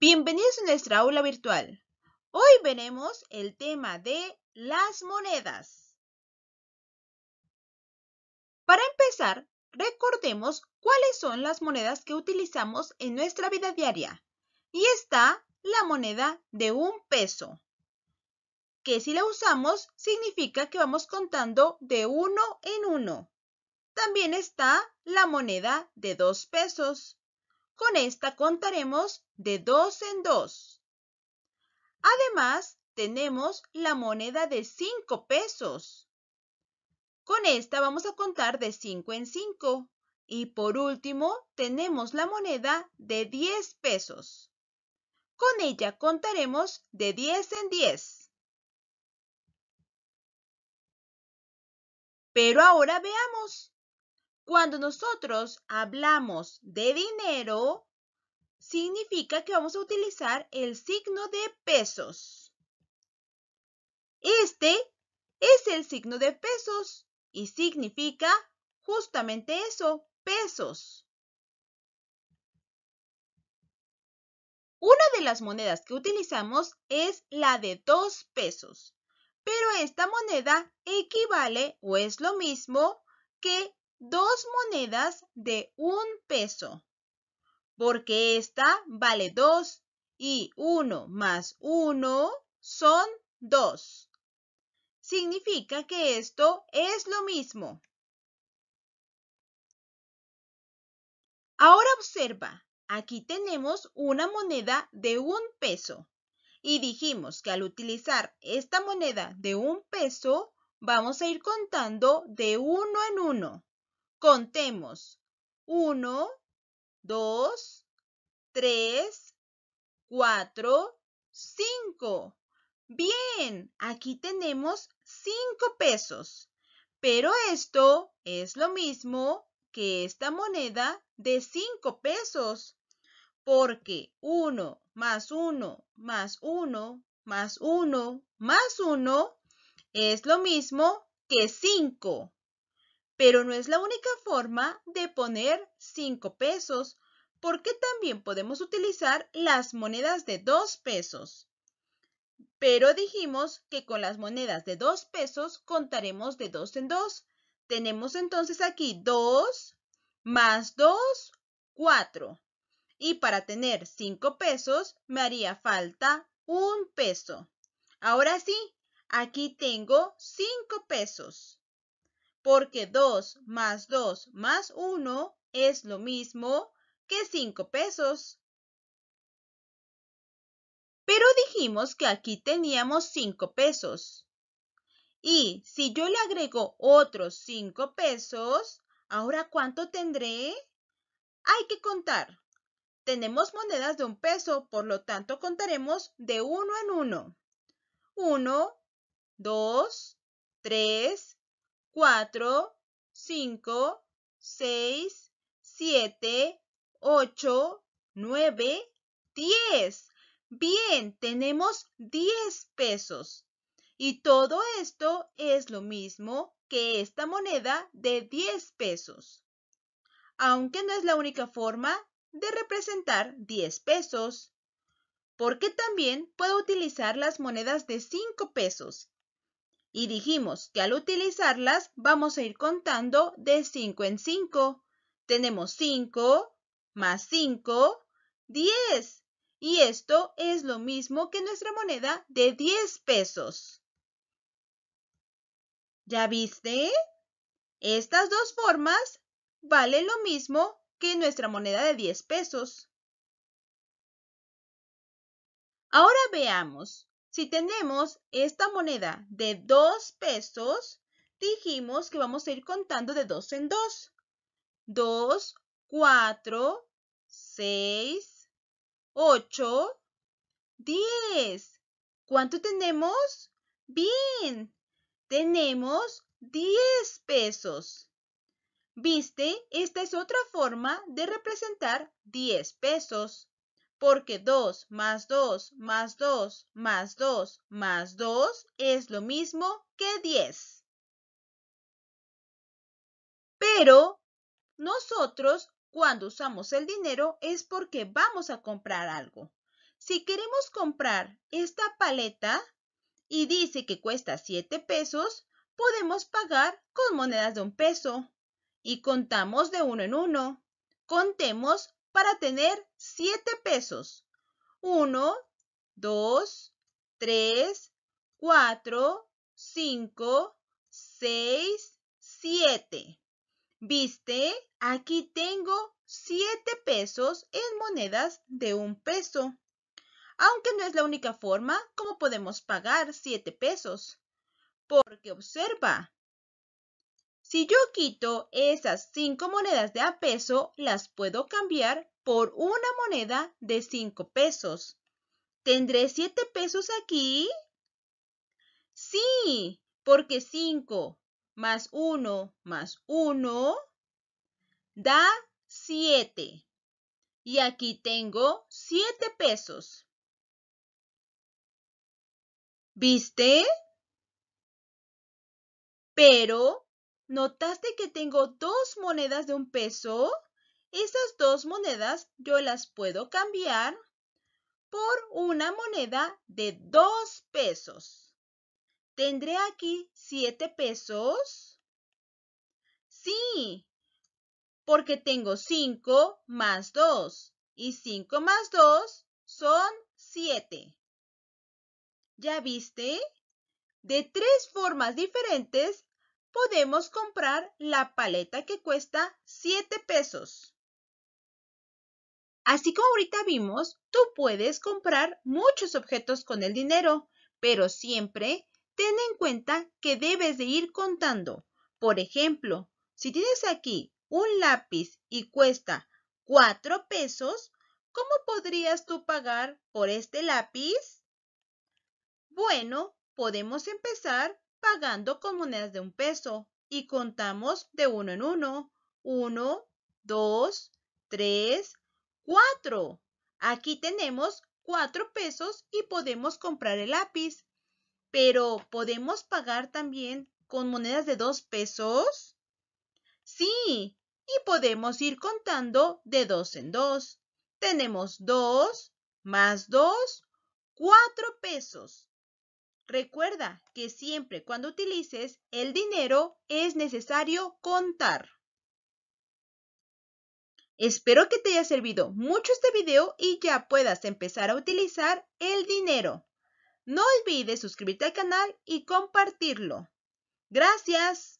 Bienvenidos a nuestra aula virtual. Hoy veremos el tema de las monedas. Para empezar, recordemos cuáles son las monedas que utilizamos en nuestra vida diaria. Y está la moneda de un peso, que si la usamos significa que vamos contando de uno en uno. También está la moneda de dos pesos, con esta contaremos de 2 en 2. Además, tenemos la moneda de 5 pesos. Con esta vamos a contar de 5 en 5. Y por último, tenemos la moneda de 10 pesos. Con ella contaremos de 10 en 10. Pero ahora veamos, cuando nosotros hablamos de dinero, significa que vamos a utilizar el signo de pesos. Este es el signo de pesos y significa justamente eso, pesos. Una de las monedas que utilizamos es la de dos pesos, pero esta moneda equivale o es lo mismo que dos monedas de un peso, porque esta vale dos y uno más uno son dos. Significa que esto es lo mismo. Ahora observa, aquí tenemos una moneda de un peso y dijimos que al utilizar esta moneda de un peso vamos a ir contando de uno en uno. Contemos. 1, 2, 3, 4, 5. Bien, aquí tenemos 5 pesos. Pero esto es lo mismo que esta moneda de 5 pesos. Porque 1 más 1 más 1 más 1 más 1 es lo mismo que 5. Pero no es la única forma de poner 5 pesos, porque también podemos utilizar las monedas de 2 pesos. Pero dijimos que con las monedas de 2 pesos contaremos de 2 en 2. Tenemos entonces aquí 2 más 2, 4. Y para tener 5 pesos me haría falta 1 peso. Ahora sí, aquí tengo 5 pesos porque 2 más 2 más 1 es lo mismo que 5 pesos. Pero dijimos que aquí teníamos 5 pesos. Y si yo le agrego otros 5 pesos, ¿ahora cuánto tendré? Hay que contar. Tenemos monedas de un peso, por lo tanto contaremos de uno en uno. 1, 2, 3, 4, 5, 6, 7, 8, 9, 10. Bien, tenemos 10 pesos. Y todo esto es lo mismo que esta moneda de 10 pesos. Aunque no es la única forma de representar 10 pesos. Porque también puedo utilizar las monedas de 5 pesos y dijimos que al utilizarlas vamos a ir contando de 5 en 5. Tenemos 5 más 5, 10. Y esto es lo mismo que nuestra moneda de 10 pesos. ¿Ya viste? Estas dos formas valen lo mismo que nuestra moneda de 10 pesos. Ahora veamos si tenemos esta moneda de 2 pesos, dijimos que vamos a ir contando de 2 en 2. 2, 4, 6, 8, 10. ¿Cuánto tenemos? Bien, tenemos 10 pesos. ¿Viste? Esta es otra forma de representar 10 pesos porque 2 más 2 más 2 más 2 más 2 es lo mismo que 10. Pero nosotros cuando usamos el dinero es porque vamos a comprar algo. Si queremos comprar esta paleta y dice que cuesta 7 pesos, podemos pagar con monedas de 1 peso y contamos de uno en uno. Contemos para tener 7 pesos. 1, 2, 3, 4, 5, 6, 7. ¿Viste? Aquí tengo 7 pesos en monedas de un peso. Aunque no es la única forma como podemos pagar 7 pesos. Porque observa, si yo quito esas cinco monedas de a peso, las puedo cambiar por una moneda de cinco pesos. ¿Tendré siete pesos aquí? Sí, porque cinco más uno más uno da siete. Y aquí tengo siete pesos. ¿Viste? Pero ¿Notaste que tengo dos monedas de un peso? Esas dos monedas yo las puedo cambiar por una moneda de dos pesos. Tendré aquí siete pesos. Sí, porque tengo cinco más dos. Y cinco más dos son siete. ¿Ya viste? De tres formas diferentes podemos comprar la paleta que cuesta 7 pesos. Así como ahorita vimos, tú puedes comprar muchos objetos con el dinero, pero siempre ten en cuenta que debes de ir contando. Por ejemplo, si tienes aquí un lápiz y cuesta 4 pesos, ¿cómo podrías tú pagar por este lápiz? Bueno, podemos empezar pagando con monedas de un peso y contamos de uno en uno. Uno, dos, tres, cuatro. Aquí tenemos cuatro pesos y podemos comprar el lápiz. Pero ¿podemos pagar también con monedas de dos pesos? Sí, y podemos ir contando de dos en dos. Tenemos dos más dos, cuatro pesos. Recuerda que siempre cuando utilices el dinero es necesario contar. Espero que te haya servido mucho este video y ya puedas empezar a utilizar el dinero. No olvides suscribirte al canal y compartirlo. Gracias.